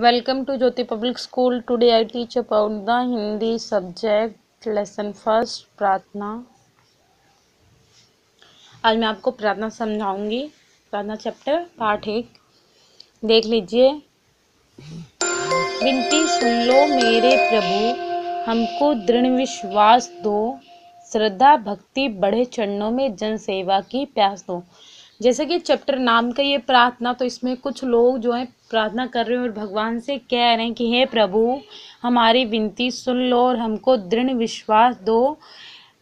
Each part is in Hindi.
welcome to Jyoti public school today I teach about the Hindi subject lesson first प्रार्थना आज मैं आपको प्रार्थना समझाऊंगी प्रार्थना चैप्टर पार्ट एक देख लीजिए विनती सुन लो मेरे प्रभु हमको दृढ़ विश्वास दो श्रद्धा भक्ति बढ़े चरणों में जन सेवा की प्यास दो जैसे कि चैप्टर नाम का ये प्रार्थना तो इसमें कुछ लोग जो हैं प्रार्थना कर रहे हैं और भगवान से कह रहे हैं कि हे प्रभु हमारी विनती सुन लो और हमको दृढ़ विश्वास दो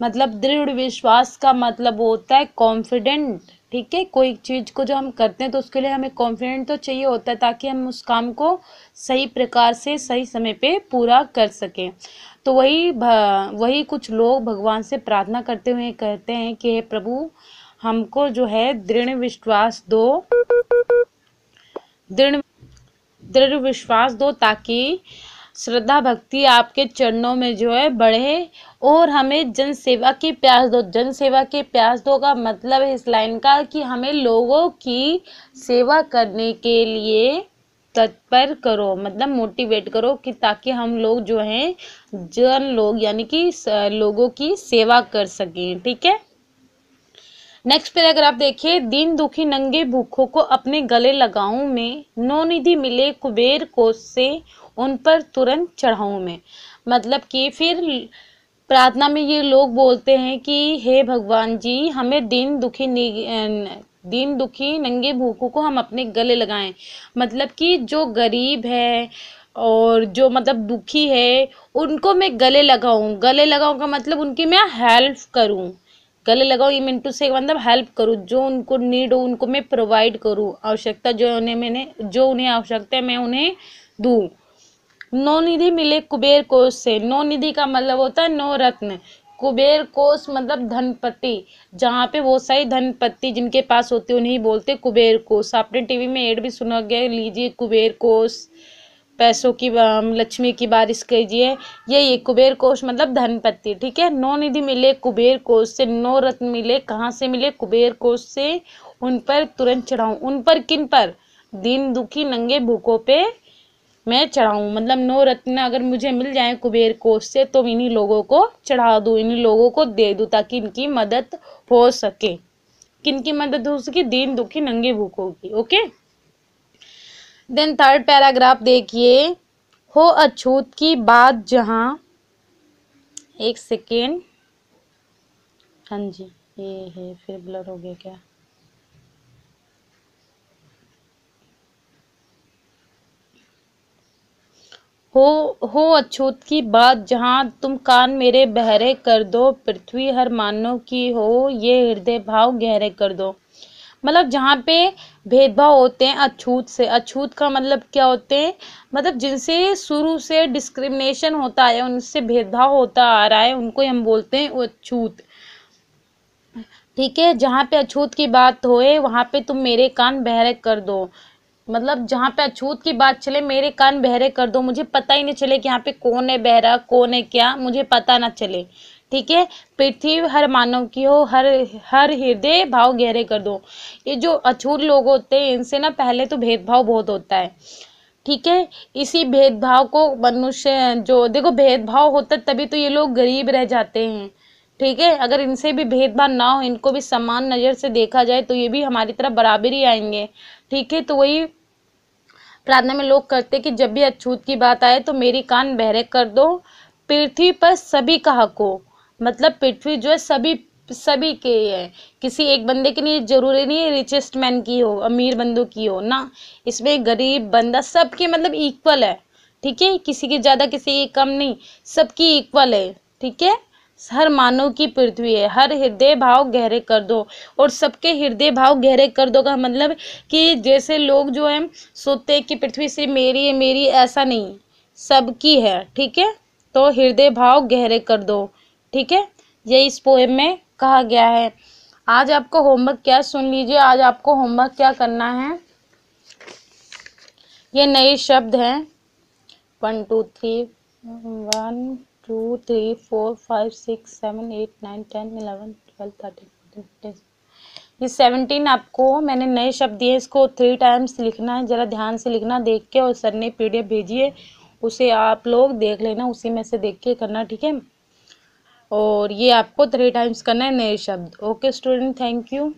मतलब दृढ़ विश्वास का मतलब होता है कॉन्फिडेंट ठीक है कोई चीज़ को जो हम करते हैं तो उसके लिए हमें कॉन्फिडेंट तो चाहिए होता है ताकि हम उस काम को सही प्रकार से सही समय पे पूरा कर सकें तो वही वही कुछ लोग भगवान से प्रार्थना करते हुए कहते हैं कि हे प्रभु हमको जो है दृढ़ विश्वास दो दृढ़ दृढ़ विश्वास दो ताकि श्रद्धा भक्ति आपके चरणों में जो है बढ़े और हमें जन सेवा की प्यास दो जन सेवा के प्यास दो का मतलब है इस लाइन का कि हमें लोगों की सेवा करने के लिए तत्पर करो मतलब मोटिवेट करो कि ताकि हम लोग जो हैं जन लोग यानी कि लोगों की सेवा कर सकें ठीक है नेक्स्ट पैराग्राफ देखिए दीन दुखी नंगे भूखों को अपने गले लगाऊं में नो निधि मिले कुबेर को से उन पर तुरंत चढ़ाऊं में मतलब कि फिर प्रार्थना में ये लोग बोलते हैं कि हे भगवान जी हमें दीन दुखी दीन दुखी नंगे भूखों को हम अपने गले लगाएं मतलब कि जो गरीब है और जो मतलब दुखी है उनको मैं गले लगाऊं गले लगाऊं का मतलब उनकी मैं हेल्प करूं गले लगाओ ये मिंटू से मतलब हेल्प करूँ जो उनको नीड हो उनको मैं प्रोवाइड करूँ आवश्यकता जो उन्हें मैंने जो उन्हें आवश्यकता है मैं उन्हें दूँ नौ निधि मिले कुबेर कोष से नौ निधि का मतलब होता है नौ रत्न कुबेर कोष मतलब धनपति जहाँ पे बहुत सारी धनपति जिनके पास होते उन्हें बोलते कुबेर कोष आपने टीवी में एड भी सुना गया लीजिए कुबेर कोष पैसों की लक्ष्मी की बारिश कीजिए यही कुबेर कोष मतलब धनपत्ति ठीक है नौ निधि मिले कुबेर कोष से नौ रत्न मिले कहाँ से मिले कुबेर कोष से उन पर तुरंत चढ़ाऊँ उन पर किन पर दीन दुखी नंगे भूखों पे मैं चढ़ाऊँ मतलब नौ रत्न अगर मुझे मिल जाए कुबेर कोष से तो इन्हीं लोगों को चढ़ा दूँ इन्हीं लोगों को दे दूँ ताकि इनकी मदद हो सके किन की मदद हो सके दीन दुखी नंगे भूखों की ओके देन थर्ड पैराग्राफ देखिए हो अछूत की बात जहाँ एक सेकेंड हाँ जी ये है फिर ब्लर हो गया क्या हो हो अछूत की बात जहाँ तुम कान मेरे बहरे कर दो पृथ्वी हर मानो की हो ये हृदय भाव गहरे कर दो मतलब जहाँ पे भेदभाव होते हैं अछूत से अछूत का मतलब क्या होते हैं मतलब जिनसे शुरू से डिस्क्रिमिनेशन होता है उनसे भेदभाव होता आ रहा है उनको हम बोलते हैं अछूत ठीक है जहाँ पे अछूत की बात होए वहाँ पे तुम मेरे कान बहरे कर दो मतलब जहाँ पे अछूत की बात चले मेरे कान बहरे कर दो मुझे पता ही नहीं चले कि यहाँ पे कौन है बहरा कौन है क्या मुझे पता ना चले ठीक है पृथ्वी हर मानव की हो हर हर हृदय भाव गहरे कर दो ये जो अछूत लोग होते हैं इनसे ना पहले तो भेदभाव बहुत होता है ठीक है इसी भेदभाव को मनुष्य जो देखो भेदभाव होता तभी तो ये लोग गरीब रह जाते हैं ठीक है अगर इनसे भी भेदभाव ना हो इनको भी समान नज़र से देखा जाए तो ये भी हमारी तरफ बराबर ही आएंगे ठीक है तो वही प्रार्थना में लोग करते कि जब भी अछूत की बात आए तो मेरी कान बहरे कर दो पृथ्वी पर सभी का हक हो मतलब पृथ्वी जो है सभी सभी के है किसी एक बंदे के लिए जरूरी नहीं है रिचेस्ट मैन की हो अमीर बंदों की हो ना इसमें गरीब बंदा सबके मतलब इक्वल है ठीक है किसी की ज़्यादा किसी की कम नहीं सबकी इक्वल है ठीक है हर मानव की पृथ्वी है हर हृदय भाव गहरे कर दो और सबके हृदय भाव गहरे कर दो का मतलब कि जैसे लोग जो है सोचते हैं कि पृथ्वी से मेरी है मेरी ऐसा नहीं सबकी है ठीक है तो हृदय भाव गहरे कर दो ठीक है ये इस पोएम में कहा गया है आज आपको होमवर्क क्या सुन लीजिए आज आपको होमवर्क क्या करना है ये नए शब्द हैं one two three one two three four five six seven eight nine ten eleven twelve thirteen fourteen fifteen ये सेवनटीन आपको मैंने नए शब्द दिए इसको थ्री टाइम्स लिखना है ज़रा ध्यान से लिखना देख के और सर ने पी भेजिए उसे आप लोग देख लेना उसी में से देख के करना ठीक है और ये आपको थ्री टाइम्स करना है नए शब्द ओके स्टूडेंट थैंक यू